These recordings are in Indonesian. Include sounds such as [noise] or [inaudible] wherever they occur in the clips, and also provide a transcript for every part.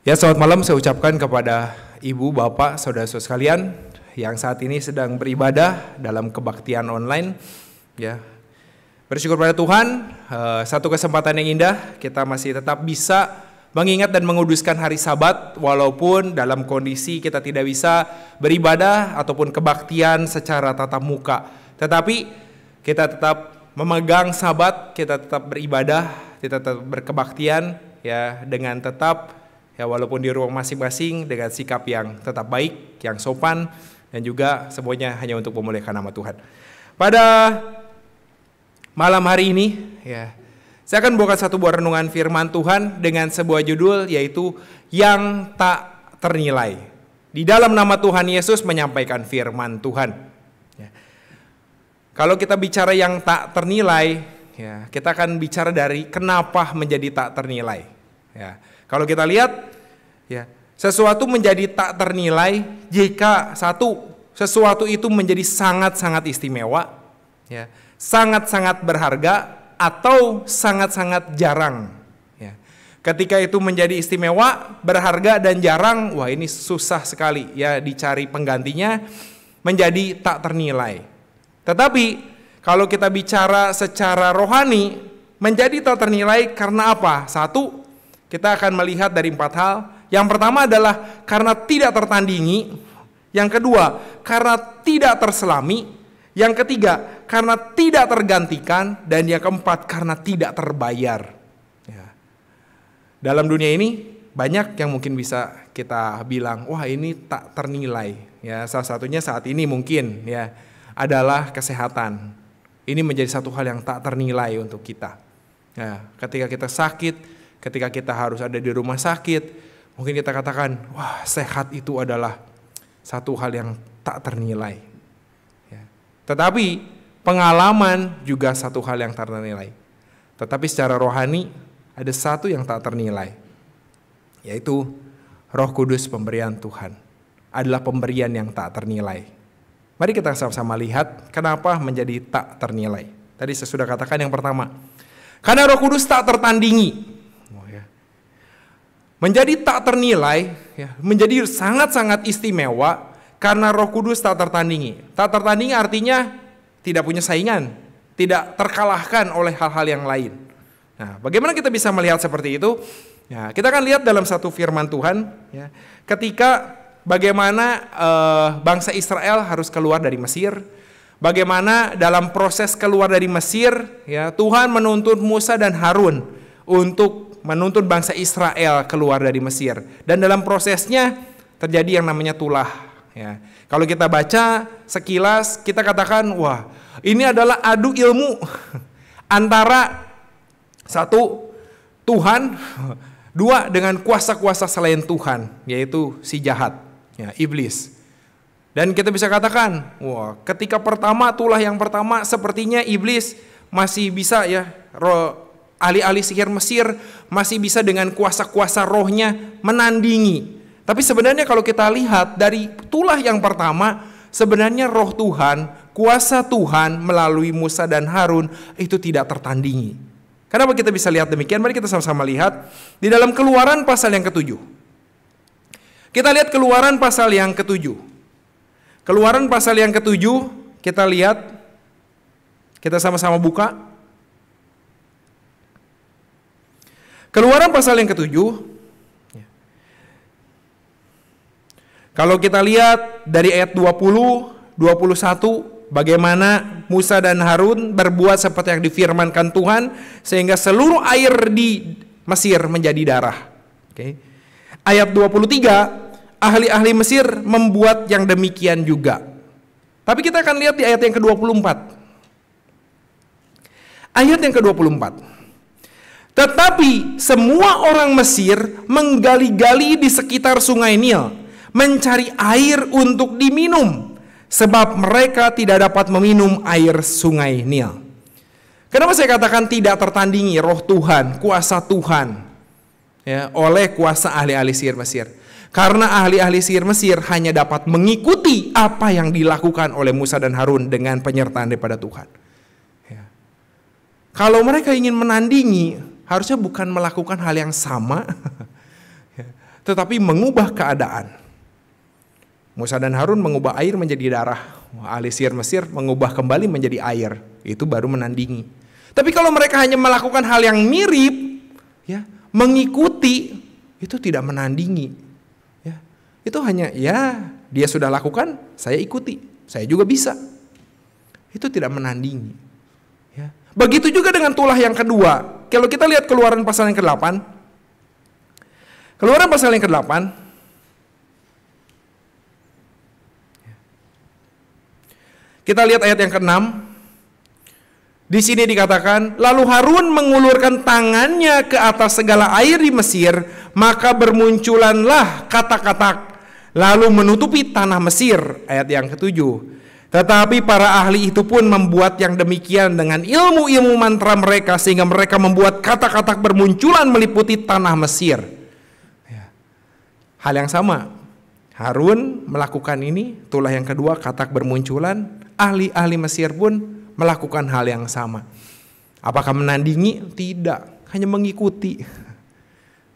Ya, selamat malam saya ucapkan kepada Ibu, Bapak, Saudara-saudara sekalian yang saat ini sedang beribadah dalam kebaktian online. Ya. Bersyukur pada Tuhan, eh, satu kesempatan yang indah kita masih tetap bisa mengingat dan menguduskan hari Sabat walaupun dalam kondisi kita tidak bisa beribadah ataupun kebaktian secara tatap muka. Tetapi kita tetap memegang Sabat, kita tetap beribadah, kita tetap berkebaktian ya dengan tetap ya walaupun di ruang masing-masing dengan sikap yang tetap baik, yang sopan dan juga semuanya hanya untuk memuliakan nama Tuhan. Pada malam hari ini ya saya akan buka satu buah renungan firman Tuhan dengan sebuah judul yaitu yang tak ternilai. Di dalam nama Tuhan Yesus menyampaikan firman Tuhan. Ya. Kalau kita bicara yang tak ternilai, ya, kita akan bicara dari kenapa menjadi tak ternilai. Ya. Kalau kita lihat ya, sesuatu menjadi tak ternilai jika satu sesuatu itu menjadi sangat-sangat istimewa, ya, sangat-sangat berharga atau sangat-sangat jarang. Ya. Ketika itu menjadi istimewa, berharga dan jarang, wah ini susah sekali ya dicari penggantinya menjadi tak ternilai. Tetapi kalau kita bicara secara rohani menjadi tak ternilai karena apa? Satu, kita akan melihat dari empat hal. Yang pertama adalah karena tidak tertandingi. Yang kedua, karena tidak terselami. Yang ketiga, karena tidak tergantikan. Dan yang keempat, karena tidak terbayar. Ya. Dalam dunia ini, banyak yang mungkin bisa kita bilang, wah ini tak ternilai. Ya, salah satunya saat ini mungkin ya adalah kesehatan. Ini menjadi satu hal yang tak ternilai untuk kita. Ya, ketika kita sakit, ketika kita harus ada di rumah sakit, mungkin kita katakan, wah sehat itu adalah satu hal yang tak ternilai. Ya. Tetapi pengalaman juga satu hal yang tak ternilai. Tetapi secara rohani ada satu yang tak ternilai, yaitu Roh Kudus pemberian Tuhan adalah pemberian yang tak ternilai. Mari kita sama-sama lihat kenapa menjadi tak ternilai. Tadi saya sudah katakan yang pertama, karena Roh Kudus tak tertandingi menjadi tak ternilai, ya, menjadi sangat-sangat istimewa karena Roh Kudus tak tertandingi. Tak tertandingi artinya tidak punya saingan, tidak terkalahkan oleh hal-hal yang lain. Nah, bagaimana kita bisa melihat seperti itu? Ya, kita akan lihat dalam satu firman Tuhan, ya, ketika bagaimana eh, bangsa Israel harus keluar dari Mesir, bagaimana dalam proses keluar dari Mesir, ya Tuhan menuntut Musa dan Harun untuk menuntun bangsa Israel keluar dari Mesir dan dalam prosesnya terjadi yang namanya tulah ya. Kalau kita baca sekilas kita katakan wah ini adalah adu ilmu [laughs] antara satu Tuhan [laughs] dua dengan kuasa-kuasa selain Tuhan yaitu si jahat ya iblis. Dan kita bisa katakan, wah, ketika pertama tulah yang pertama sepertinya iblis masih bisa ya ro, ahli-ahli sihir Mesir masih bisa dengan kuasa-kuasa rohnya menandingi. Tapi sebenarnya kalau kita lihat dari tulah yang pertama, sebenarnya roh Tuhan, kuasa Tuhan melalui Musa dan Harun itu tidak tertandingi. Kenapa kita bisa lihat demikian? Mari kita sama-sama lihat di dalam keluaran pasal yang ketujuh. Kita lihat keluaran pasal yang ketujuh. Keluaran pasal yang ketujuh, kita lihat, kita sama-sama buka. Keluaran pasal yang ketujuh, ya. kalau kita lihat dari ayat 20, 21, bagaimana Musa dan Harun berbuat seperti yang difirmankan Tuhan, sehingga seluruh air di Mesir menjadi darah. Oke. Ayat 23, ahli-ahli Mesir membuat yang demikian juga. Tapi kita akan lihat di ayat yang ke-24. Ayat yang ke-24. Tetapi semua orang Mesir menggali-gali di sekitar sungai Nil, mencari air untuk diminum, sebab mereka tidak dapat meminum air sungai Nil. Kenapa saya katakan tidak tertandingi roh Tuhan, kuasa Tuhan ya, oleh kuasa ahli-ahli sihir Mesir? Karena ahli-ahli sihir Mesir hanya dapat mengikuti apa yang dilakukan oleh Musa dan Harun dengan penyertaan daripada Tuhan. Ya. Kalau mereka ingin menandingi harusnya bukan melakukan hal yang sama, [laughs] ya, tetapi mengubah keadaan. Musa dan Harun mengubah air menjadi darah. Alisir Mesir mengubah kembali menjadi air. Itu baru menandingi. Tapi kalau mereka hanya melakukan hal yang mirip, ya mengikuti, itu tidak menandingi. Ya, itu hanya ya dia sudah lakukan, saya ikuti. Saya juga bisa. Itu tidak menandingi. Ya. Begitu juga dengan tulah yang kedua kalau kita lihat keluaran pasal yang ke-8, keluaran pasal yang ke-8, kita lihat ayat yang ke-6, di sini dikatakan, lalu Harun mengulurkan tangannya ke atas segala air di Mesir, maka bermunculanlah kata-kata, lalu menutupi tanah Mesir. Ayat yang ketujuh. Tetapi para ahli itu pun membuat yang demikian dengan ilmu-ilmu mantra mereka sehingga mereka membuat kata-kata bermunculan meliputi tanah Mesir. Ya. Hal yang sama, Harun melakukan ini, itulah yang kedua kata-kata bermunculan, ahli-ahli Mesir pun melakukan hal yang sama. Apakah menandingi? Tidak, hanya mengikuti.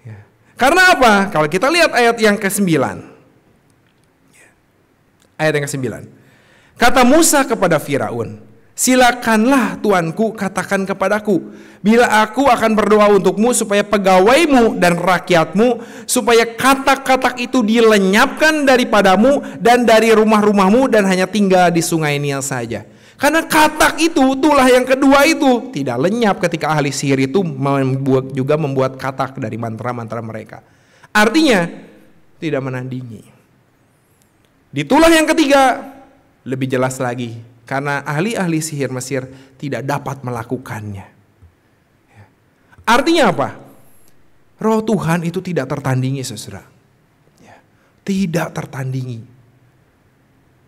Ya. Karena apa? Kalau kita lihat ayat yang ke-9. Ya. Ayat yang ke-9. Kata Musa kepada Firaun, Silakanlah tuanku katakan kepadaku Bila aku akan berdoa untukmu supaya pegawaimu dan rakyatmu Supaya kata-kata itu dilenyapkan daripadamu dan dari rumah-rumahmu Dan hanya tinggal di sungai Nil saja Karena katak itu tulah yang kedua itu Tidak lenyap ketika ahli sihir itu membuat, juga membuat katak dari mantra-mantra mereka Artinya tidak menandingi Di tulah yang ketiga lebih jelas lagi karena ahli-ahli sihir Mesir tidak dapat melakukannya. Ya. Artinya apa? Roh Tuhan itu tidak tertandingi, saudara. Ya. Tidak tertandingi.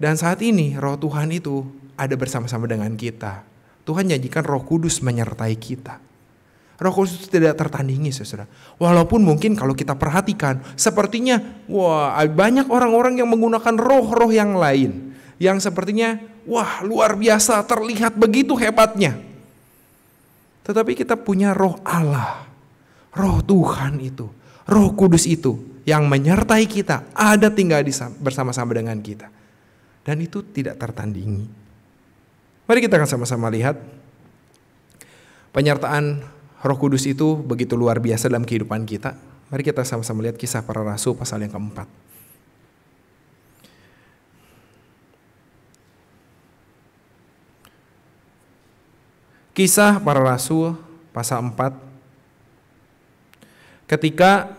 Dan saat ini roh Tuhan itu ada bersama-sama dengan kita. Tuhan janjikan roh kudus menyertai kita. Roh Kudus itu tidak tertandingi, saudara. Walaupun mungkin kalau kita perhatikan, sepertinya wah banyak orang-orang yang menggunakan roh-roh yang lain yang sepertinya wah luar biasa terlihat begitu hebatnya. Tetapi kita punya roh Allah, roh Tuhan itu, roh kudus itu yang menyertai kita, ada tinggal bersama-sama dengan kita. Dan itu tidak tertandingi. Mari kita akan sama-sama lihat penyertaan roh kudus itu begitu luar biasa dalam kehidupan kita. Mari kita sama-sama lihat kisah para rasul pasal yang keempat. Kisah para rasul pasal 4 Ketika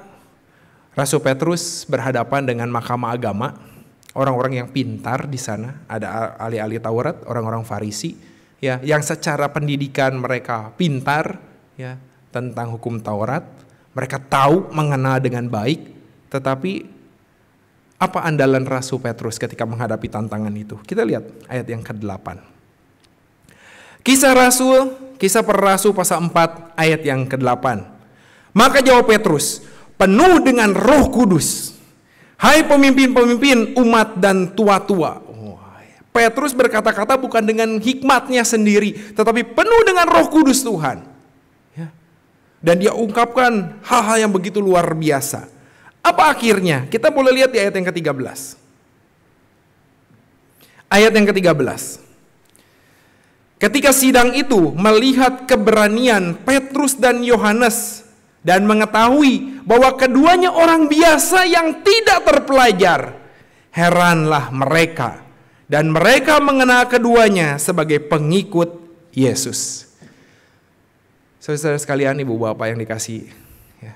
Rasul Petrus berhadapan dengan mahkamah agama, orang-orang yang pintar di sana, ada ahli-ahli Taurat, orang-orang Farisi, ya, yang secara pendidikan mereka pintar, ya, tentang hukum Taurat, mereka tahu mengenal dengan baik, tetapi apa andalan Rasul Petrus ketika menghadapi tantangan itu? Kita lihat ayat yang ke-8. Kisah Rasul, kisah per rasul pasal 4 ayat yang ke-8. Maka jawab Petrus, penuh dengan roh kudus. Hai pemimpin-pemimpin umat dan tua-tua. Petrus berkata-kata bukan dengan hikmatnya sendiri, tetapi penuh dengan roh kudus Tuhan. Ya. Dan dia ungkapkan hal-hal yang begitu luar biasa. Apa akhirnya? Kita boleh lihat di ayat yang ke-13. Ayat yang ke-13. Ketika sidang itu melihat keberanian Petrus dan Yohanes dan mengetahui bahwa keduanya orang biasa yang tidak terpelajar, heranlah mereka dan mereka mengenal keduanya sebagai pengikut Yesus. Saudara-saudara sekalian, ibu bapak yang dikasih, ya.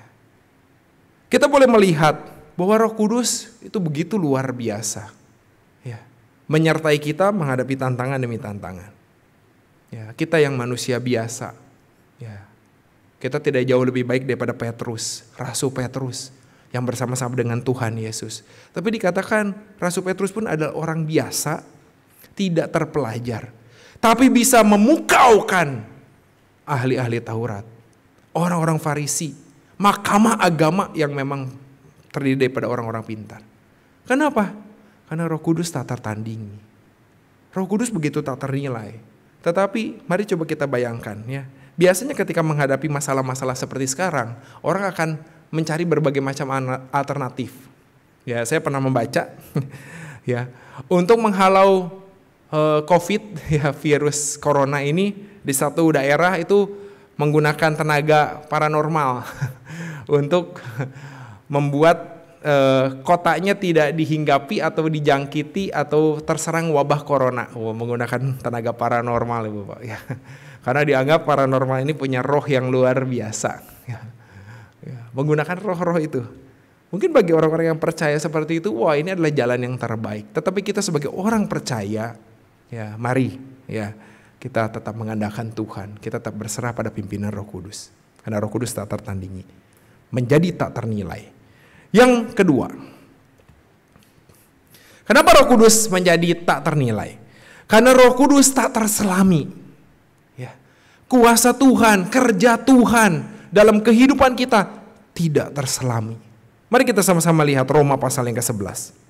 kita boleh melihat bahwa Roh Kudus itu begitu luar biasa, ya. menyertai kita menghadapi tantangan demi tantangan. Ya, kita yang manusia biasa. Ya. Kita tidak jauh lebih baik daripada Petrus, Rasul Petrus yang bersama-sama dengan Tuhan Yesus. Tapi dikatakan Rasul Petrus pun adalah orang biasa, tidak terpelajar, tapi bisa memukaukan ahli-ahli Taurat, orang-orang Farisi, mahkamah agama yang memang terdiri daripada orang-orang pintar. Kenapa? Karena Roh Kudus tak tertandingi. Roh Kudus begitu tak ternilai tetapi mari coba kita bayangkan ya. Biasanya ketika menghadapi masalah-masalah seperti sekarang, orang akan mencari berbagai macam alternatif. Ya, saya pernah membaca [laughs] ya, untuk menghalau uh, COVID [laughs] ya virus corona ini di satu daerah itu menggunakan tenaga paranormal [laughs] untuk membuat eh, kotanya tidak dihinggapi atau dijangkiti atau terserang wabah corona. Wow, menggunakan tenaga paranormal ibu pak. Ya. [laughs] Karena dianggap paranormal ini punya roh yang luar biasa. Ya. Ya. Menggunakan roh-roh itu. Mungkin bagi orang-orang yang percaya seperti itu, wah ini adalah jalan yang terbaik. Tetapi kita sebagai orang percaya, ya mari ya kita tetap mengandalkan Tuhan, kita tetap berserah pada pimpinan Roh Kudus. Karena Roh Kudus tak tertandingi, menjadi tak ternilai. Yang kedua, kenapa Roh Kudus menjadi tak ternilai? Karena Roh Kudus tak terselami. Ya. Kuasa Tuhan, kerja Tuhan dalam kehidupan kita tidak terselami. Mari kita sama-sama lihat Roma pasal yang ke-11.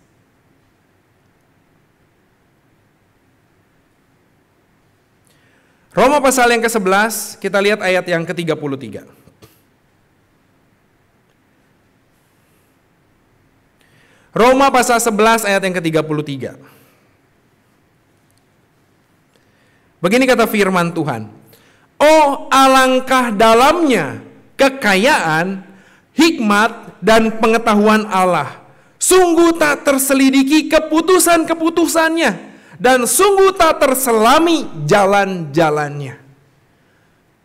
Roma pasal yang ke-11, kita lihat ayat yang ke-33. Roma pasal 11 ayat yang ke-33. Begini kata firman Tuhan. Oh alangkah dalamnya kekayaan, hikmat, dan pengetahuan Allah. Sungguh tak terselidiki keputusan-keputusannya dan sungguh tak terselami jalan-jalannya.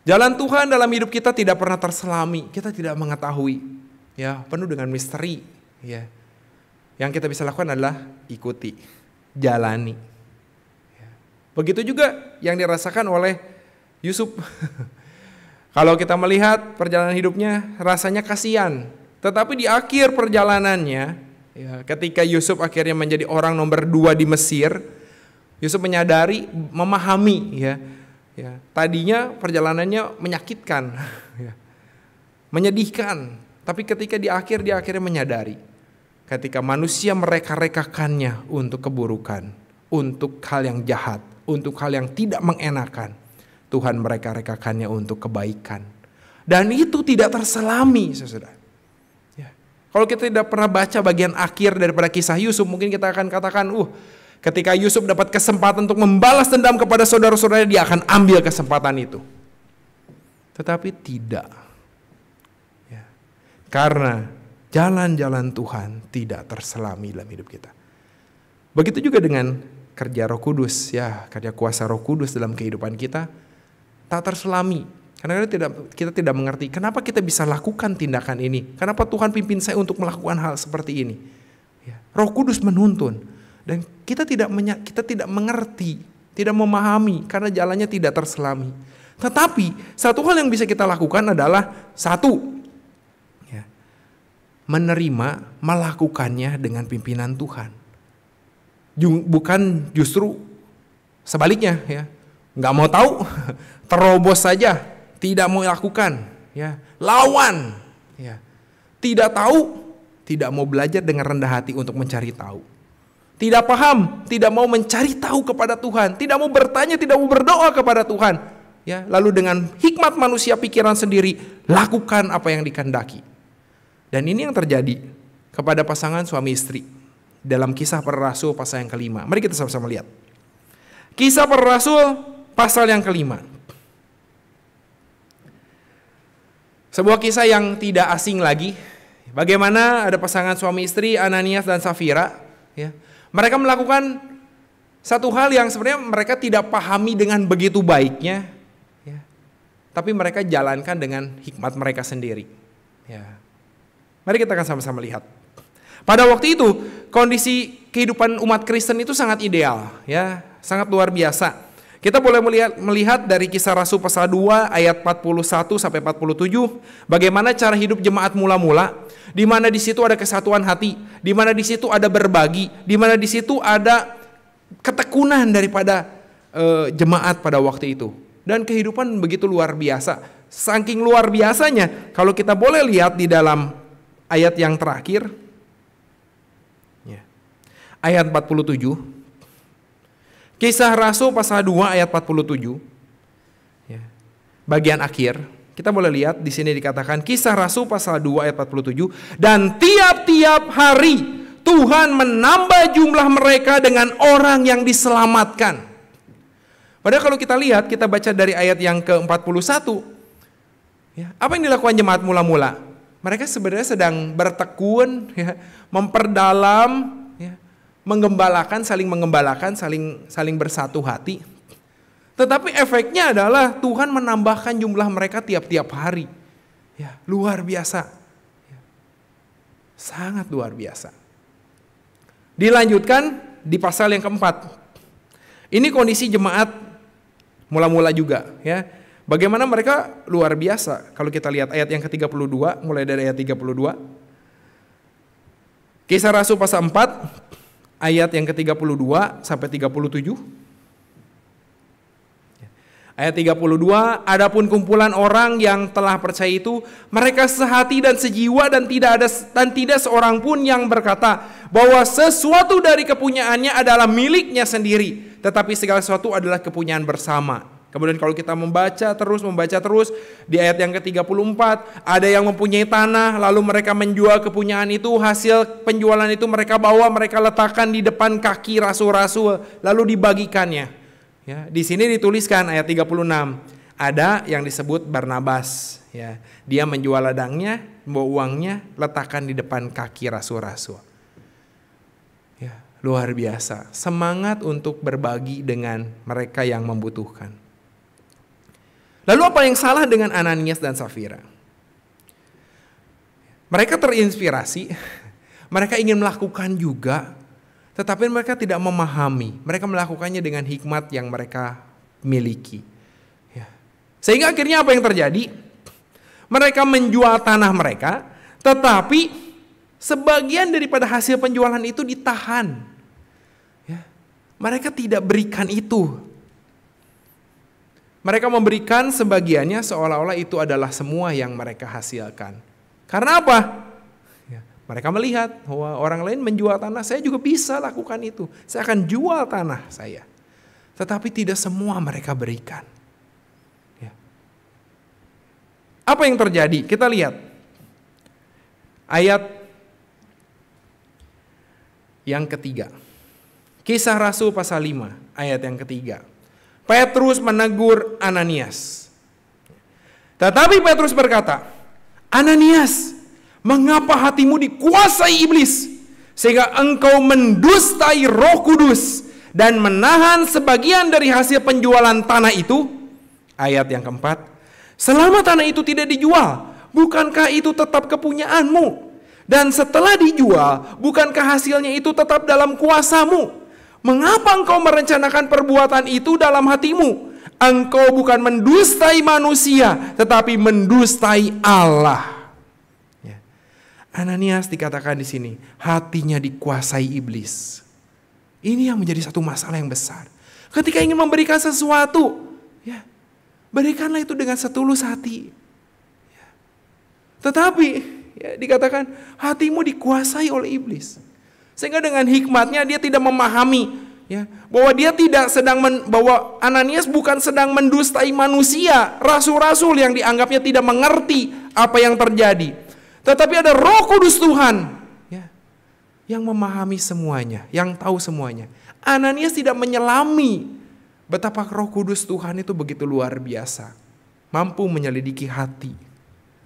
Jalan Tuhan dalam hidup kita tidak pernah terselami, kita tidak mengetahui. Ya, penuh dengan misteri, ya yang kita bisa lakukan adalah ikuti, jalani. Begitu juga yang dirasakan oleh Yusuf. [laughs] Kalau kita melihat perjalanan hidupnya rasanya kasihan. Tetapi di akhir perjalanannya, ya, ketika Yusuf akhirnya menjadi orang nomor dua di Mesir, Yusuf menyadari, memahami ya, ya tadinya perjalanannya menyakitkan, [laughs] ya, menyedihkan. Tapi ketika di akhir dia akhirnya menyadari ketika manusia mereka-rekakannya untuk keburukan, untuk hal yang jahat, untuk hal yang tidak mengenakan. Tuhan mereka-rekakannya untuk kebaikan. Dan itu tidak terselami, saudara. Ya. Kalau kita tidak pernah baca bagian akhir daripada kisah Yusuf, mungkin kita akan katakan, uh, ketika Yusuf dapat kesempatan untuk membalas dendam kepada saudara-saudaranya, dia akan ambil kesempatan itu. Tetapi tidak. Ya. Karena jalan-jalan Tuhan tidak terselami dalam hidup kita. Begitu juga dengan kerja Roh Kudus ya, kerja kuasa Roh Kudus dalam kehidupan kita tak terselami. Karena kita tidak kita tidak mengerti kenapa kita bisa lakukan tindakan ini. Kenapa Tuhan pimpin saya untuk melakukan hal seperti ini? Ya, Roh Kudus menuntun dan kita tidak menya, kita tidak mengerti, tidak memahami karena jalannya tidak terselami. Tetapi satu hal yang bisa kita lakukan adalah satu menerima, melakukannya dengan pimpinan Tuhan. Bukan justru sebaliknya ya. Nggak mau tahu, [laughs] terobos saja, tidak mau lakukan, ya. Lawan, ya. Tidak tahu, tidak mau belajar dengan rendah hati untuk mencari tahu. Tidak paham, tidak mau mencari tahu kepada Tuhan, tidak mau bertanya, tidak mau berdoa kepada Tuhan. Ya, lalu dengan hikmat manusia pikiran sendiri lakukan apa yang dikendaki. Dan ini yang terjadi kepada pasangan suami istri dalam kisah para rasul pasal yang kelima. Mari kita sama-sama lihat. Kisah para rasul pasal yang kelima. Sebuah kisah yang tidak asing lagi. Bagaimana ada pasangan suami istri Ananias dan Safira. Ya. Mereka melakukan satu hal yang sebenarnya mereka tidak pahami dengan begitu baiknya. Ya. Tapi mereka jalankan dengan hikmat mereka sendiri. Ya. Mari kita akan sama-sama lihat. Pada waktu itu kondisi kehidupan umat Kristen itu sangat ideal ya, sangat luar biasa. Kita boleh melihat melihat dari kisah Rasul pasal 2 ayat 41 sampai 47 bagaimana cara hidup jemaat mula-mula di mana di situ ada kesatuan hati, di mana di situ ada berbagi, di mana di situ ada ketekunan daripada e, jemaat pada waktu itu. Dan kehidupan begitu luar biasa. Saking luar biasanya kalau kita boleh lihat di dalam ayat yang terakhir, ya. ayat 47, kisah Rasul pasal 2 ayat 47, ya. bagian akhir, kita boleh lihat di sini dikatakan kisah Rasul pasal 2 ayat 47 dan tiap-tiap hari Tuhan menambah jumlah mereka dengan orang yang diselamatkan. Padahal kalau kita lihat kita baca dari ayat yang ke-41 ya, apa yang dilakukan jemaat mula-mula? mereka sebenarnya sedang bertekun ya, memperdalam ya, menggembalakan, saling menggembalakan, saling saling bersatu hati. Tetapi efeknya adalah Tuhan menambahkan jumlah mereka tiap-tiap hari. Ya, luar biasa. Ya, sangat luar biasa. Dilanjutkan di pasal yang keempat. Ini kondisi jemaat mula-mula juga ya. Bagaimana mereka luar biasa. Kalau kita lihat ayat yang ke-32, mulai dari ayat 32. Kisah Rasul pasal 4 ayat yang ke-32 sampai 37. Ayat 32, adapun kumpulan orang yang telah percaya itu, mereka sehati dan sejiwa dan tidak ada dan tidak seorang pun yang berkata bahwa sesuatu dari kepunyaannya adalah miliknya sendiri, tetapi segala sesuatu adalah kepunyaan bersama Kemudian kalau kita membaca terus, membaca terus di ayat yang ke-34, ada yang mempunyai tanah lalu mereka menjual kepunyaan itu, hasil penjualan itu mereka bawa, mereka letakkan di depan kaki rasul-rasul lalu dibagikannya. Ya, di sini dituliskan ayat 36, ada yang disebut Barnabas ya. Dia menjual ladangnya, membawa uangnya, letakkan di depan kaki rasul-rasul. Ya, luar biasa. Semangat untuk berbagi dengan mereka yang membutuhkan. Lalu apa yang salah dengan Ananias dan Safira? Mereka terinspirasi, [laughs] mereka ingin melakukan juga, tetapi mereka tidak memahami. Mereka melakukannya dengan hikmat yang mereka miliki. Ya. Sehingga akhirnya apa yang terjadi? Mereka menjual tanah mereka, tetapi sebagian daripada hasil penjualan itu ditahan. Ya. Mereka tidak berikan itu mereka memberikan sebagiannya seolah-olah itu adalah semua yang mereka hasilkan. Karena apa? Ya, mereka melihat bahwa oh, orang lain menjual tanah, saya juga bisa lakukan itu. Saya akan jual tanah saya. Tetapi tidak semua mereka berikan. Ya. Apa yang terjadi? Kita lihat. Ayat yang ketiga. Kisah Rasul pasal 5 ayat yang ketiga. Petrus menegur Ananias. Tetapi Petrus berkata, "Ananias, mengapa hatimu dikuasai iblis sehingga engkau mendustai Roh Kudus dan menahan sebagian dari hasil penjualan tanah itu?" Ayat yang keempat, "Selama tanah itu tidak dijual, bukankah itu tetap kepunyaanmu? Dan setelah dijual, bukankah hasilnya itu tetap dalam kuasamu?" Mengapa engkau merencanakan perbuatan itu dalam hatimu? Engkau bukan mendustai manusia, tetapi mendustai Allah. Ya. Ananias dikatakan di sini, hatinya dikuasai iblis. Ini yang menjadi satu masalah yang besar. Ketika ingin memberikan sesuatu, ya, berikanlah itu dengan setulus hati. Ya. Tetapi ya, dikatakan hatimu dikuasai oleh iblis. Sehingga dengan hikmatnya dia tidak memahami ya bahwa dia tidak sedang men, bahwa Ananias bukan sedang mendustai manusia, rasul-rasul yang dianggapnya tidak mengerti apa yang terjadi. Tetapi ada Roh Kudus Tuhan ya, yang memahami semuanya, yang tahu semuanya. Ananias tidak menyelami betapa Roh Kudus Tuhan itu begitu luar biasa, mampu menyelidiki hati,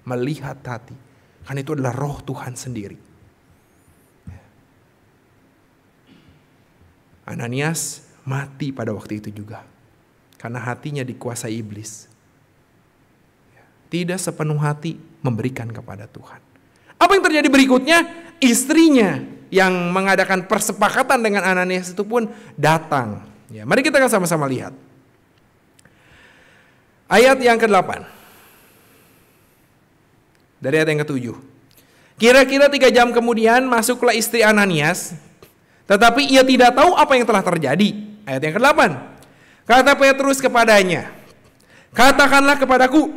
melihat hati. Karena itu adalah Roh Tuhan sendiri. Ananias mati pada waktu itu juga. Karena hatinya dikuasai iblis. Tidak sepenuh hati memberikan kepada Tuhan. Apa yang terjadi berikutnya? Istrinya yang mengadakan persepakatan dengan Ananias itu pun datang. Ya, mari kita akan sama-sama lihat. Ayat yang ke-8. Dari ayat yang ke-7. Kira-kira tiga jam kemudian masuklah istri Ananias tetapi ia tidak tahu apa yang telah terjadi. Ayat yang ke-8. Kata Petrus kepadanya, Katakanlah kepadaku,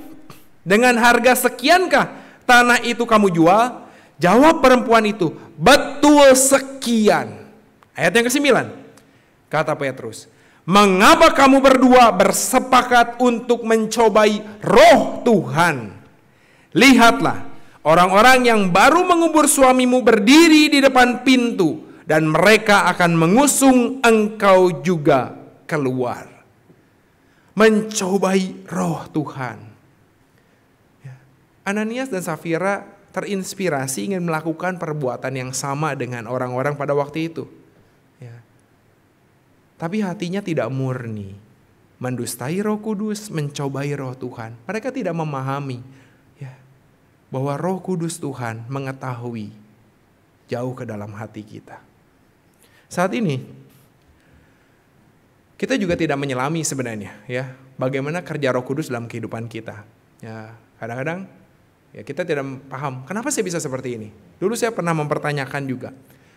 dengan harga sekiankah tanah itu kamu jual? Jawab perempuan itu, betul sekian. Ayat yang ke-9. Kata Petrus, mengapa kamu berdua bersepakat untuk mencobai roh Tuhan? Lihatlah, orang-orang yang baru mengubur suamimu berdiri di depan pintu dan mereka akan mengusung engkau juga keluar. Mencobai roh Tuhan. Ya. Ananias dan Safira terinspirasi ingin melakukan perbuatan yang sama dengan orang-orang pada waktu itu. Ya. Tapi hatinya tidak murni. Mendustai roh kudus, mencobai roh Tuhan. Mereka tidak memahami ya, bahwa roh kudus Tuhan mengetahui jauh ke dalam hati kita saat ini kita juga tidak menyelami sebenarnya ya bagaimana kerja Roh Kudus dalam kehidupan kita. Ya, kadang-kadang ya kita tidak paham kenapa saya bisa seperti ini. Dulu saya pernah mempertanyakan juga.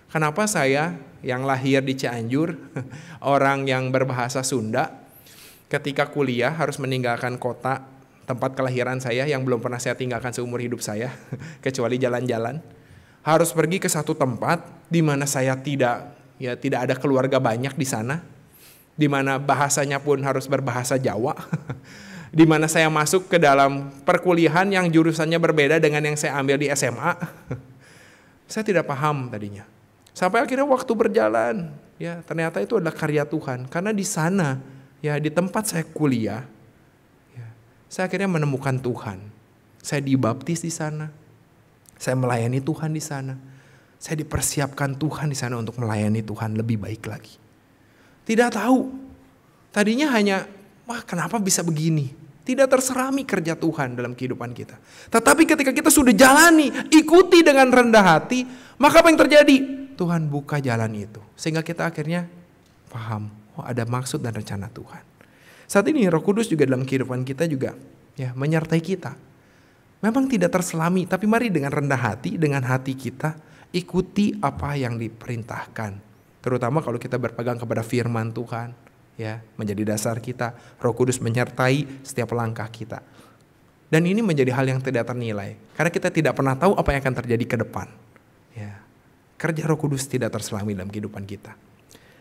Kenapa saya yang lahir di Cianjur, [laughs] orang yang berbahasa Sunda, ketika kuliah harus meninggalkan kota tempat kelahiran saya yang belum pernah saya tinggalkan seumur hidup saya, [laughs] kecuali jalan-jalan. Harus pergi ke satu tempat di mana saya tidak ya tidak ada keluarga banyak di sana, di mana bahasanya pun harus berbahasa Jawa, [laughs] di mana saya masuk ke dalam perkuliahan yang jurusannya berbeda dengan yang saya ambil di SMA. [laughs] saya tidak paham tadinya. Sampai akhirnya waktu berjalan, ya ternyata itu adalah karya Tuhan. Karena di sana, ya di tempat saya kuliah, ya, saya akhirnya menemukan Tuhan. Saya dibaptis di sana. Saya melayani Tuhan di sana saya dipersiapkan Tuhan di sana untuk melayani Tuhan lebih baik lagi. Tidak tahu. Tadinya hanya, wah kenapa bisa begini? Tidak terserami kerja Tuhan dalam kehidupan kita. Tetapi ketika kita sudah jalani, ikuti dengan rendah hati, maka apa yang terjadi? Tuhan buka jalan itu. Sehingga kita akhirnya paham, oh ada maksud dan rencana Tuhan. Saat ini Roh Kudus juga dalam kehidupan kita juga ya menyertai kita. Memang tidak terselami, tapi mari dengan rendah hati, dengan hati kita ikuti apa yang diperintahkan. Terutama kalau kita berpegang kepada firman Tuhan, ya, menjadi dasar kita. Roh Kudus menyertai setiap langkah kita. Dan ini menjadi hal yang tidak ternilai karena kita tidak pernah tahu apa yang akan terjadi ke depan. Ya. Kerja Roh Kudus tidak terselami dalam kehidupan kita.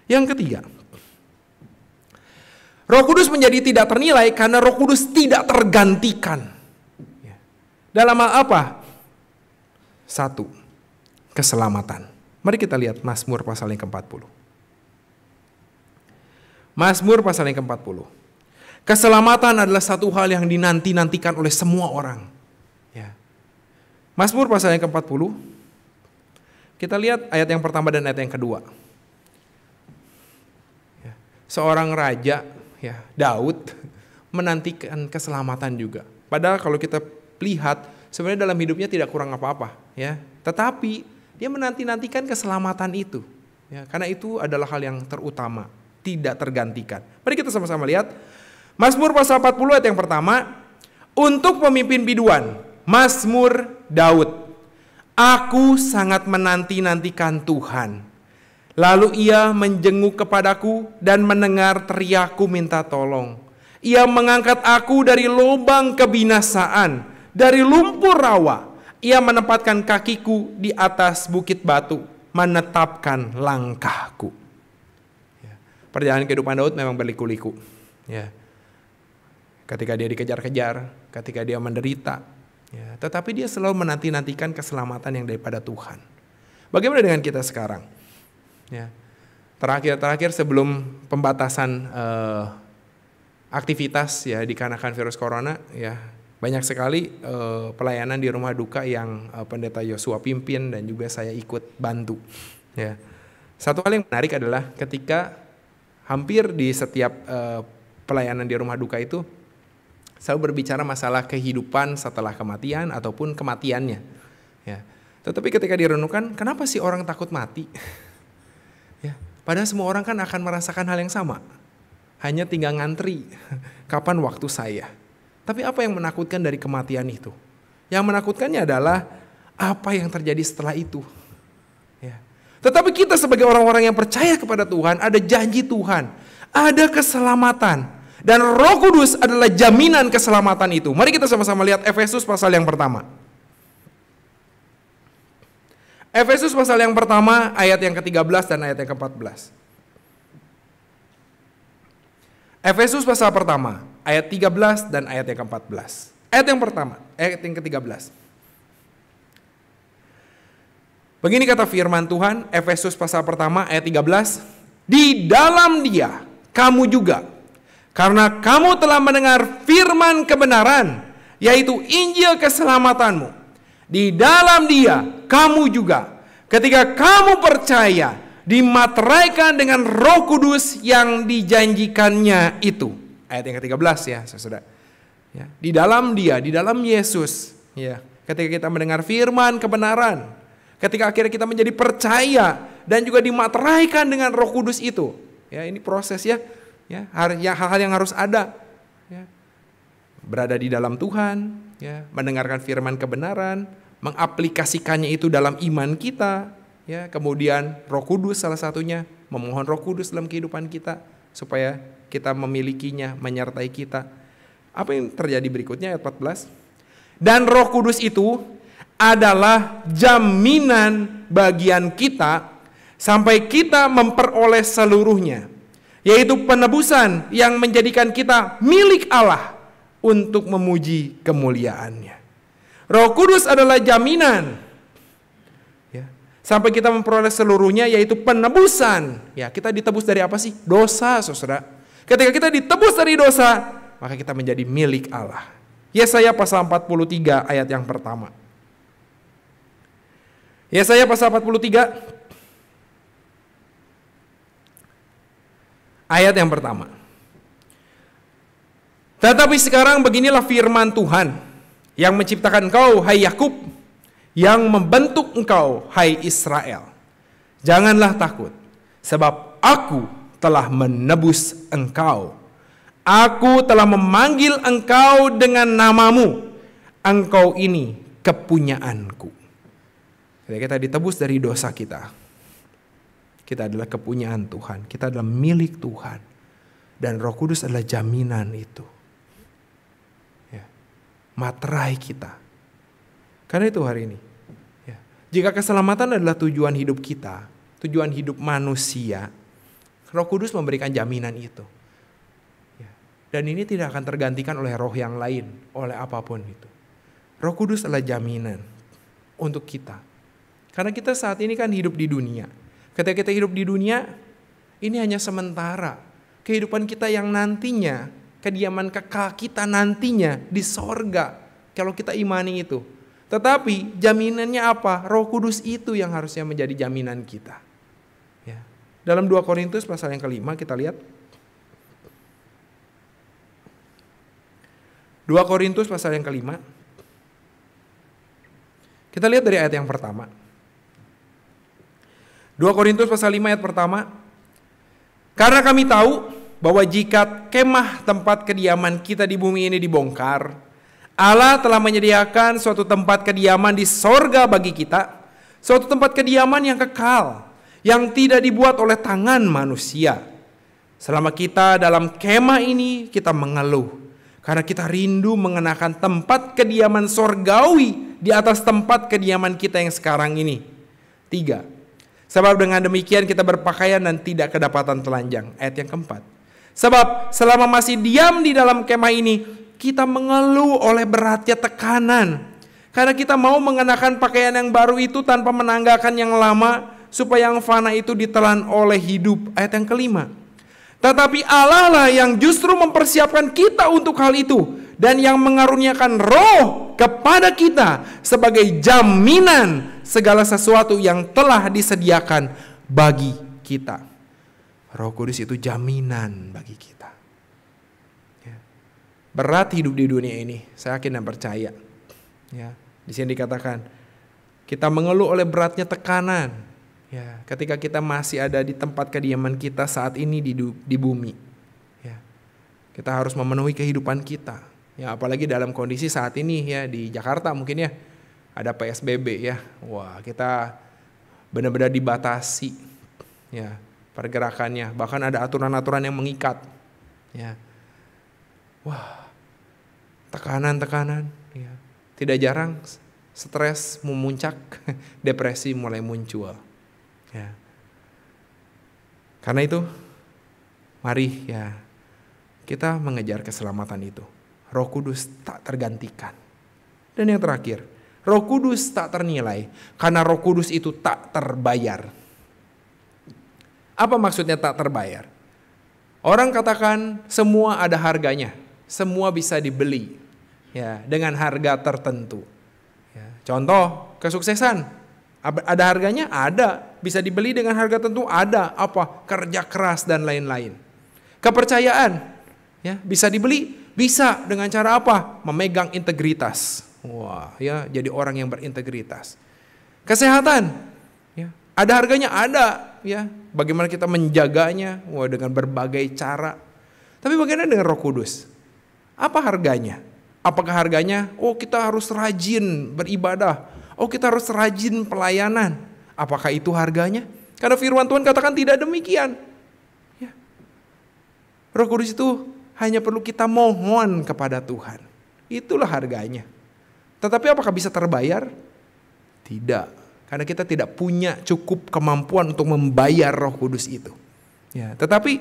Yang ketiga, Roh Kudus menjadi tidak ternilai karena Roh Kudus tidak tergantikan. Ya. Dalam hal apa? Satu, keselamatan. Mari kita lihat Mazmur pasal yang ke-40. Mazmur pasal yang ke-40. Keselamatan adalah satu hal yang dinanti-nantikan oleh semua orang. Ya. Mazmur pasal yang ke-40. Kita lihat ayat yang pertama dan ayat yang kedua. Ya. Seorang raja, ya, Daud, menantikan keselamatan juga. Padahal kalau kita lihat, sebenarnya dalam hidupnya tidak kurang apa-apa. ya. Tetapi dia menanti-nantikan keselamatan itu. Ya, karena itu adalah hal yang terutama, tidak tergantikan. Mari kita sama-sama lihat Mazmur pasal 40 ayat yang pertama, untuk pemimpin biduan, Mazmur Daud. Aku sangat menanti-nantikan Tuhan. Lalu ia menjenguk kepadaku dan mendengar teriaku minta tolong. Ia mengangkat aku dari lubang kebinasaan, dari lumpur rawa. Ia menempatkan kakiku di atas bukit batu, menetapkan langkahku. Ya. Perjalanan kehidupan Daud memang berliku-liku. Ya. Ketika dia dikejar-kejar, ketika dia menderita, ya. tetapi dia selalu menanti-nantikan keselamatan yang daripada Tuhan. Bagaimana dengan kita sekarang? Ya. Terakhir-terakhir sebelum pembatasan uh, aktivitas ya dikarenakan virus corona ya banyak sekali uh, pelayanan di rumah duka yang uh, pendeta Yosua pimpin dan juga saya ikut bantu ya satu hal yang menarik adalah ketika hampir di setiap uh, pelayanan di rumah duka itu selalu berbicara masalah kehidupan setelah kematian ataupun kematiannya ya tetapi ketika direnungkan kenapa sih orang takut mati [laughs] ya padahal semua orang kan akan merasakan hal yang sama hanya tinggal ngantri [laughs] kapan waktu saya tapi apa yang menakutkan dari kematian itu? Yang menakutkannya adalah apa yang terjadi setelah itu. Ya. Tetapi kita sebagai orang-orang yang percaya kepada Tuhan, ada janji Tuhan, ada keselamatan. Dan roh kudus adalah jaminan keselamatan itu. Mari kita sama-sama lihat Efesus pasal yang pertama. Efesus pasal yang pertama ayat yang ke-13 dan ayat yang ke-14. Efesus pasal pertama ayat 13 dan ayat yang ke-14. Ayat yang pertama, ayat yang ke-13. Begini kata firman Tuhan, Efesus pasal pertama ayat 13, di dalam dia kamu juga karena kamu telah mendengar firman kebenaran yaitu Injil keselamatanmu. Di dalam dia kamu juga ketika kamu percaya dimateraikan dengan Roh Kudus yang dijanjikannya itu ayat yang ke-13 ya, Saudara. Ya, di dalam Dia, di dalam Yesus, ya. Ketika kita mendengar firman kebenaran, ketika akhirnya kita menjadi percaya dan juga dimateraikan dengan Roh Kudus itu. Ya, ini proses ya. Ya, ya hal-hal yang harus ada. Ya. Berada di dalam Tuhan, ya, mendengarkan firman kebenaran, mengaplikasikannya itu dalam iman kita, ya. Kemudian Roh Kudus salah satunya, memohon Roh Kudus dalam kehidupan kita supaya kita memilikinya, menyertai kita. Apa yang terjadi berikutnya ayat 14? Dan Roh Kudus itu adalah jaminan bagian kita sampai kita memperoleh seluruhnya, yaitu penebusan yang menjadikan kita milik Allah untuk memuji kemuliaannya. Roh Kudus adalah jaminan ya, sampai kita memperoleh seluruhnya yaitu penebusan. Ya, kita ditebus dari apa sih? Dosa, Saudara. Ketika kita ditebus dari dosa, maka kita menjadi milik Allah. Yesaya pasal 43 ayat yang pertama. Yesaya pasal 43 ayat yang pertama. Tetapi sekarang beginilah firman Tuhan yang menciptakan engkau, hai Yakub, yang membentuk engkau, hai Israel. Janganlah takut, sebab aku telah menebus engkau. Aku telah memanggil engkau dengan namamu. Engkau ini kepunyaanku. Jadi kita ditebus dari dosa kita, kita adalah kepunyaan Tuhan. Kita adalah milik Tuhan. Dan roh kudus adalah jaminan itu. Ya. Materai kita. Karena itu hari ini. Ya. Jika keselamatan adalah tujuan hidup kita, tujuan hidup manusia, Roh Kudus memberikan jaminan itu. Ya. Dan ini tidak akan tergantikan oleh roh yang lain, oleh apapun itu. Roh Kudus adalah jaminan untuk kita. Karena kita saat ini kan hidup di dunia. Ketika kita hidup di dunia, ini hanya sementara. Kehidupan kita yang nantinya, kediaman kekal kita nantinya di sorga. Kalau kita imani itu. Tetapi jaminannya apa? Roh Kudus itu yang harusnya menjadi jaminan kita. Dalam 2 Korintus pasal yang kelima kita lihat. 2 Korintus pasal yang kelima. Kita lihat dari ayat yang pertama. 2 Korintus pasal 5 ayat pertama. Karena kami tahu bahwa jika kemah tempat kediaman kita di bumi ini dibongkar, Allah telah menyediakan suatu tempat kediaman di sorga bagi kita, suatu tempat kediaman yang kekal yang tidak dibuat oleh tangan manusia. Selama kita dalam kemah ini, kita mengeluh karena kita rindu mengenakan tempat kediaman sorgawi di atas tempat kediaman kita yang sekarang ini. Tiga, sebab dengan demikian kita berpakaian dan tidak kedapatan telanjang. Ayat yang keempat. Sebab selama masih diam di dalam kemah ini, kita mengeluh oleh beratnya tekanan. Karena kita mau mengenakan pakaian yang baru itu tanpa menanggalkan yang lama, supaya yang fana itu ditelan oleh hidup. Ayat yang kelima. Tetapi Allah lah yang justru mempersiapkan kita untuk hal itu dan yang mengaruniakan roh kepada kita sebagai jaminan segala sesuatu yang telah disediakan bagi kita. Roh Kudus itu jaminan bagi kita. Ya. Berat hidup di dunia ini, saya yakin dan percaya. Ya. Di sini dikatakan, kita mengeluh oleh beratnya tekanan, Ya, ketika kita masih ada di tempat kediaman kita saat ini di di bumi. Ya. Kita harus memenuhi kehidupan kita. Ya, apalagi dalam kondisi saat ini ya di Jakarta mungkin ya ada PSBB ya. Wah, kita benar-benar dibatasi ya pergerakannya. Bahkan ada aturan-aturan yang mengikat. Ya. Wah, tekanan-tekanan ya. Tidak jarang stres memuncak, [laughs] depresi mulai muncul. Ya. Karena itu, mari ya kita mengejar keselamatan itu. Roh Kudus tak tergantikan. Dan yang terakhir, Roh Kudus tak ternilai karena Roh Kudus itu tak terbayar. Apa maksudnya tak terbayar? Orang katakan semua ada harganya, semua bisa dibeli ya dengan harga tertentu. Ya, contoh kesuksesan, ada harganya? Ada. Bisa dibeli dengan harga tentu? Ada. Apa? Kerja keras dan lain-lain. Kepercayaan? Ya, bisa dibeli? Bisa dengan cara apa? Memegang integritas. Wah, ya jadi orang yang berintegritas. Kesehatan? Ya, ada harganya? Ada, ya. Bagaimana kita menjaganya? Wah, dengan berbagai cara. Tapi bagaimana dengan Roh Kudus? Apa harganya? Apakah harganya? Oh, kita harus rajin beribadah Oh kita harus rajin pelayanan. Apakah itu harganya? Karena firman Tuhan katakan tidak demikian. Ya. Roh Kudus itu hanya perlu kita mohon kepada Tuhan. Itulah harganya. Tetapi apakah bisa terbayar? Tidak. Karena kita tidak punya cukup kemampuan untuk membayar Roh Kudus itu. Ya, tetapi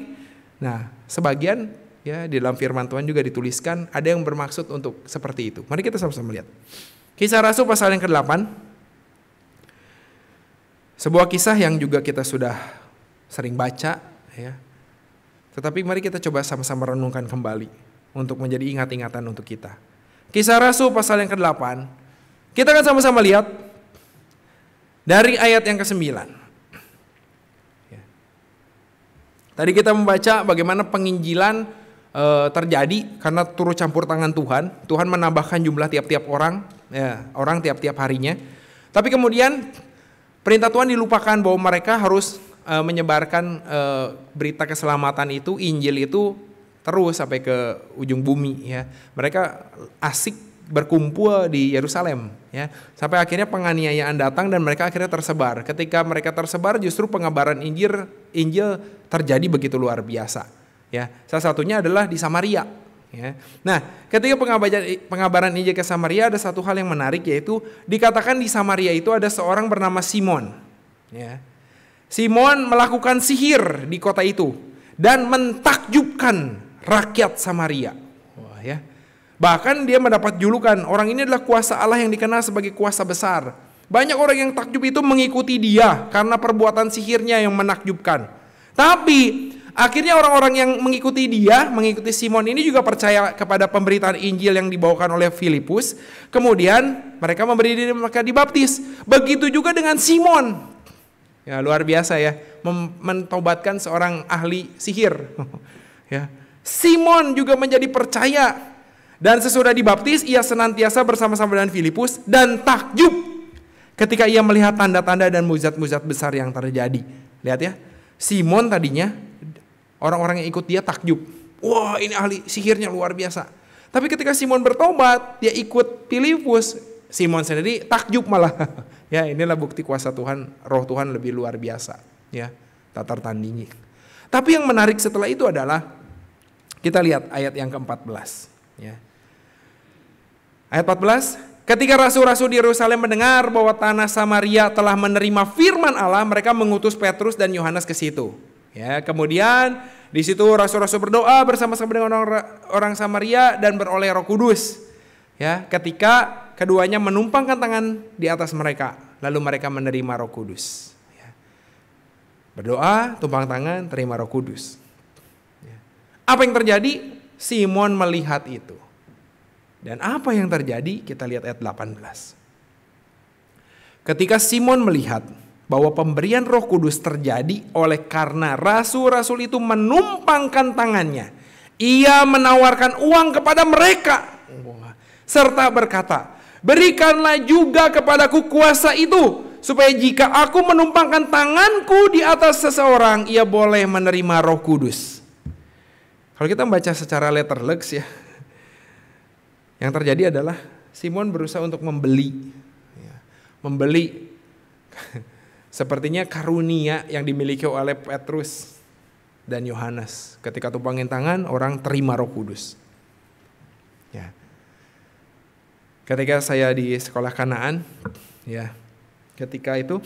nah, sebagian ya di dalam firman Tuhan juga dituliskan ada yang bermaksud untuk seperti itu. Mari kita sama-sama lihat. Kisah Rasul pasal yang ke-8. Sebuah kisah yang juga kita sudah sering baca ya. Tetapi mari kita coba sama-sama renungkan kembali untuk menjadi ingat-ingatan untuk kita. Kisah Rasul pasal yang ke-8. Kita akan sama-sama lihat dari ayat yang ke-9. Ya. Tadi kita membaca bagaimana penginjilan eh, terjadi karena turut campur tangan Tuhan. Tuhan menambahkan jumlah tiap-tiap orang ya, orang tiap-tiap harinya. Tapi kemudian perintah Tuhan dilupakan bahwa mereka harus uh, menyebarkan uh, berita keselamatan itu, Injil itu terus sampai ke ujung bumi ya. Mereka asik berkumpul di Yerusalem ya sampai akhirnya penganiayaan datang dan mereka akhirnya tersebar ketika mereka tersebar justru pengabaran Injil Injil terjadi begitu luar biasa ya salah satunya adalah di Samaria Ya. Nah, ketika pengabaran, pengabaran Injil ke Samaria ada satu hal yang menarik yaitu dikatakan di Samaria itu ada seorang bernama Simon. Ya. Simon melakukan sihir di kota itu dan mentakjubkan rakyat Samaria. Wah, ya. Bahkan dia mendapat julukan orang ini adalah kuasa Allah yang dikenal sebagai kuasa besar. Banyak orang yang takjub itu mengikuti dia karena perbuatan sihirnya yang menakjubkan. Tapi Akhirnya orang-orang yang mengikuti dia, mengikuti Simon ini juga percaya kepada pemberitaan Injil yang dibawakan oleh Filipus. Kemudian mereka memberi diri mereka dibaptis. Begitu juga dengan Simon. Ya luar biasa ya, mentobatkan seorang ahli sihir. [laughs] ya. Simon juga menjadi percaya dan sesudah dibaptis ia senantiasa bersama-sama dengan Filipus dan takjub ketika ia melihat tanda-tanda dan mujizat-mujizat besar yang terjadi. Lihat ya, Simon tadinya Orang-orang yang ikut dia takjub. Wah ini ahli sihirnya luar biasa. Tapi ketika Simon bertobat, dia ikut Filipus. Simon sendiri takjub malah. [laughs] ya inilah bukti kuasa Tuhan, roh Tuhan lebih luar biasa. Ya, tak tertandingi. Tapi yang menarik setelah itu adalah kita lihat ayat yang ke-14. Ya. Ayat 14, Ketika rasul-rasul di Yerusalem mendengar bahwa tanah Samaria telah menerima firman Allah, mereka mengutus Petrus dan Yohanes ke situ. Ya, kemudian di situ rasul-rasul berdoa bersama-sama dengan orang orang Samaria dan beroleh Roh Kudus. Ya, ketika keduanya menumpangkan tangan di atas mereka, lalu mereka menerima Roh Kudus. Ya. Berdoa, tumpang tangan, terima Roh Kudus. Ya. Apa yang terjadi? Simon melihat itu. Dan apa yang terjadi? Kita lihat ayat 18. Ketika Simon melihat, bahwa pemberian Roh Kudus terjadi oleh karena rasul-rasul itu menumpangkan tangannya. Ia menawarkan uang kepada mereka serta berkata, "Berikanlah juga kepadaku kuasa itu supaya jika aku menumpangkan tanganku di atas seseorang, ia boleh menerima Roh Kudus." Kalau kita membaca secara letterlux ya, yang terjadi adalah Simon berusaha untuk membeli, ya, membeli [laughs] Sepertinya karunia yang dimiliki oleh Petrus dan Yohanes. Ketika tumpangin tangan, orang terima roh kudus. Ya. Ketika saya di sekolah kanaan, ya, ketika itu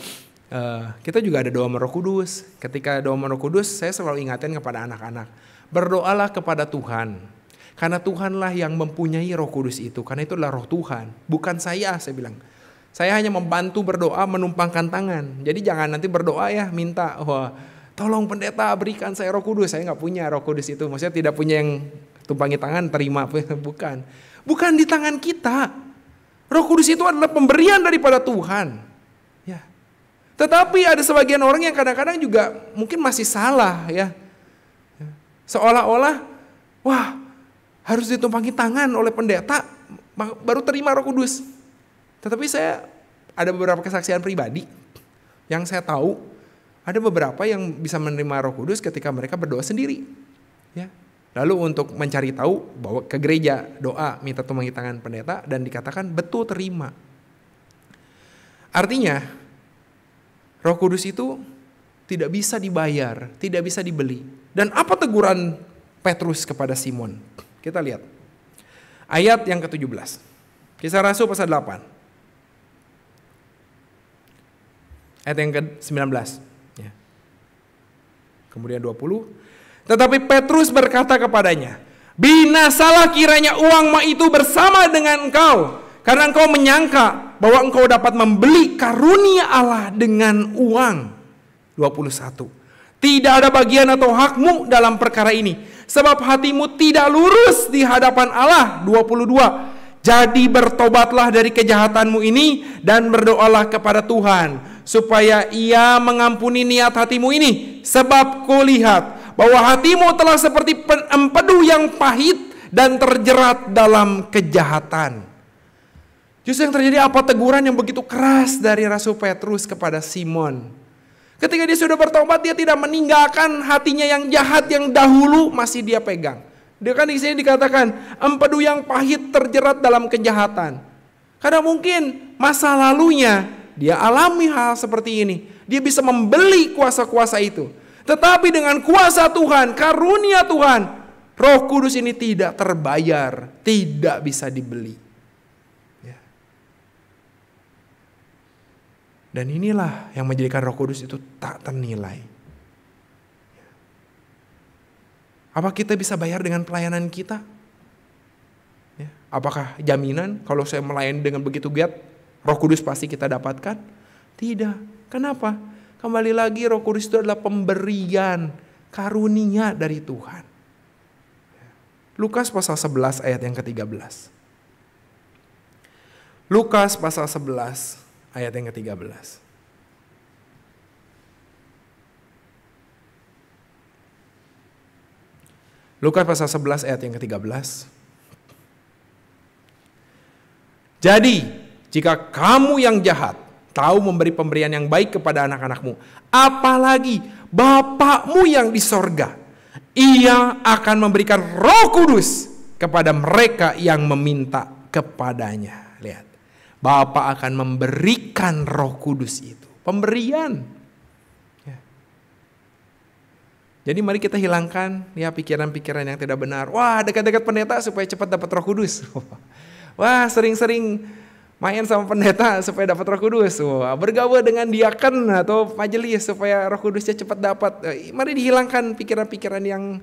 uh, kita juga ada doa roh kudus. Ketika doa roh kudus, saya selalu ingatkan kepada anak-anak. Berdoalah kepada Tuhan. Karena Tuhanlah yang mempunyai roh kudus itu. Karena itu adalah roh Tuhan. Bukan saya, saya bilang. Saya hanya membantu berdoa menumpangkan tangan. Jadi jangan nanti berdoa ya minta, wah tolong pendeta berikan saya roh kudus. Saya nggak punya roh kudus itu. Maksudnya tidak punya yang tumpangi tangan terima. [laughs] Bukan. Bukan di tangan kita. Roh kudus itu adalah pemberian daripada Tuhan. Ya. Tetapi ada sebagian orang yang kadang-kadang juga mungkin masih salah ya. ya. Seolah-olah, wah harus ditumpangi tangan oleh pendeta baru terima roh kudus. Tetapi saya ada beberapa kesaksian pribadi yang saya tahu ada beberapa yang bisa menerima Roh Kudus ketika mereka berdoa sendiri. Ya. Lalu untuk mencari tahu bawa ke gereja, doa, minta tumpangi tangan pendeta dan dikatakan betul terima. Artinya Roh Kudus itu tidak bisa dibayar, tidak bisa dibeli. Dan apa teguran Petrus kepada Simon? Kita lihat. Ayat yang ke-17. Kisah Rasul pasal 8. Ayat yang ke-19. Ya. Kemudian 20. Tetapi Petrus berkata kepadanya, Binasalah kiranya uangmu itu bersama dengan engkau, karena engkau menyangka bahwa engkau dapat membeli karunia Allah dengan uang. 21. Tidak ada bagian atau hakmu dalam perkara ini, sebab hatimu tidak lurus di hadapan Allah. 22. Jadi bertobatlah dari kejahatanmu ini dan berdoalah kepada Tuhan supaya ia mengampuni niat hatimu ini sebab kulihat bahwa hatimu telah seperti empedu yang pahit dan terjerat dalam kejahatan. Justru yang terjadi apa teguran yang begitu keras dari Rasul Petrus kepada Simon. Ketika dia sudah bertobat, dia tidak meninggalkan hatinya yang jahat yang dahulu masih dia pegang. Dia kan di sini dikatakan empedu yang pahit terjerat dalam kejahatan. Karena mungkin masa lalunya dia alami hal seperti ini. Dia bisa membeli kuasa-kuasa itu. Tetapi dengan kuasa Tuhan, karunia Tuhan, Roh Kudus ini tidak terbayar, tidak bisa dibeli. Ya. Dan inilah yang menjadikan Roh Kudus itu tak ternilai. Ya. Apa kita bisa bayar dengan pelayanan kita? Ya. Apakah jaminan kalau saya melayani dengan begitu giat, Roh Kudus pasti kita dapatkan? Tidak. Kenapa? Kembali lagi Roh Kudus itu adalah pemberian karunia dari Tuhan. Lukas pasal 11 ayat yang ke-13. Lukas pasal 11 ayat yang ke-13. Lukas pasal 11 ayat yang ke-13. Jadi, jika kamu yang jahat tahu memberi pemberian yang baik kepada anak-anakmu, apalagi Bapakmu yang di sorga, Ia akan memberikan Roh Kudus kepada mereka yang meminta kepadanya. Lihat, Bapak akan memberikan Roh Kudus itu, pemberian. Ya. Jadi mari kita hilangkan ya pikiran-pikiran yang tidak benar. Wah, dekat-dekat pendeta supaya cepat dapat Roh Kudus. [laughs] Wah, sering-sering main sama pendeta supaya dapat Roh Kudus. Wah, bergaul dengan diaken atau majelis supaya Roh Kudusnya cepat dapat. Eh, mari dihilangkan pikiran-pikiran yang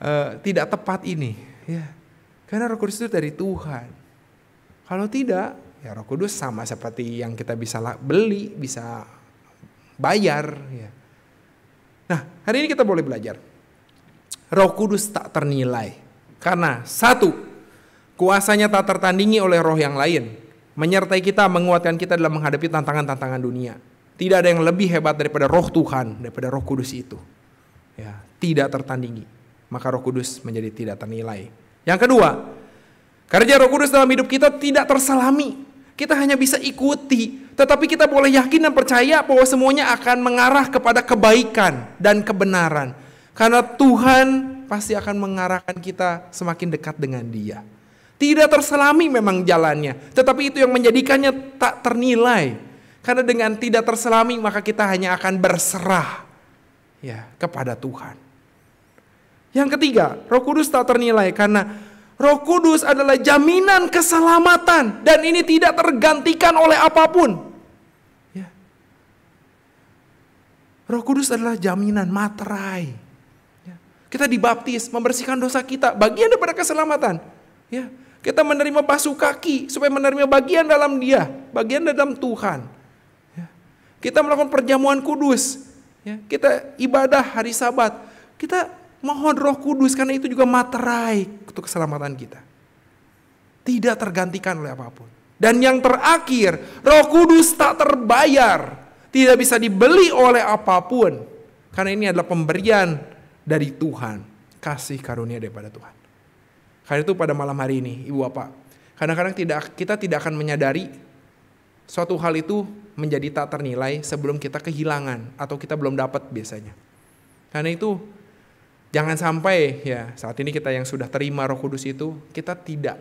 uh, [laughs] tidak tepat ini, ya. Karena Roh Kudus itu dari Tuhan. Kalau tidak, ya Roh Kudus sama seperti yang kita bisa beli, bisa bayar, ya. Nah, hari ini kita boleh belajar. Roh Kudus tak ternilai. Karena satu, Kuasanya tak tertandingi oleh roh yang lain, menyertai kita, menguatkan kita dalam menghadapi tantangan-tantangan dunia. Tidak ada yang lebih hebat daripada roh Tuhan, daripada roh kudus itu. Ya, tidak tertandingi. Maka roh kudus menjadi tidak ternilai. Yang kedua, kerja roh kudus dalam hidup kita tidak terselami. Kita hanya bisa ikuti. Tetapi kita boleh yakin dan percaya bahwa semuanya akan mengarah kepada kebaikan dan kebenaran. Karena Tuhan pasti akan mengarahkan kita semakin dekat dengan Dia. Tidak terselami memang jalannya, tetapi itu yang menjadikannya tak ternilai. Karena dengan tidak terselami maka kita hanya akan berserah ya kepada Tuhan. Yang ketiga, Roh Kudus tak ternilai karena Roh Kudus adalah jaminan keselamatan dan ini tidak tergantikan oleh apapun. Ya. Roh Kudus adalah jaminan materai. Ya. Kita dibaptis, membersihkan dosa kita, bagian daripada keselamatan. Ya. Kita menerima basuh kaki supaya menerima bagian dalam dia, bagian dalam Tuhan. Ya. Kita melakukan perjamuan kudus. Ya. Kita ibadah hari sabat. Kita mohon roh kudus karena itu juga materai untuk keselamatan kita. Tidak tergantikan oleh apapun. Dan yang terakhir, roh kudus tak terbayar. Tidak bisa dibeli oleh apapun. Karena ini adalah pemberian dari Tuhan. Kasih karunia daripada Tuhan. Karena itu pada malam hari ini, ibu bapak, kadang-kadang tidak kita tidak akan menyadari suatu hal itu menjadi tak ternilai sebelum kita kehilangan atau kita belum dapat biasanya. Karena itu jangan sampai ya saat ini kita yang sudah terima Roh Kudus itu kita tidak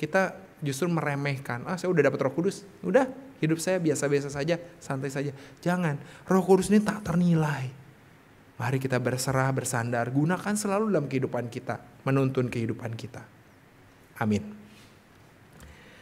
kita justru meremehkan. Ah, saya udah dapat Roh Kudus, udah hidup saya biasa-biasa saja, santai saja. Jangan, Roh Kudus ini tak ternilai Mari kita berserah, bersandar, gunakan selalu dalam kehidupan kita, menuntun kehidupan kita. Amin.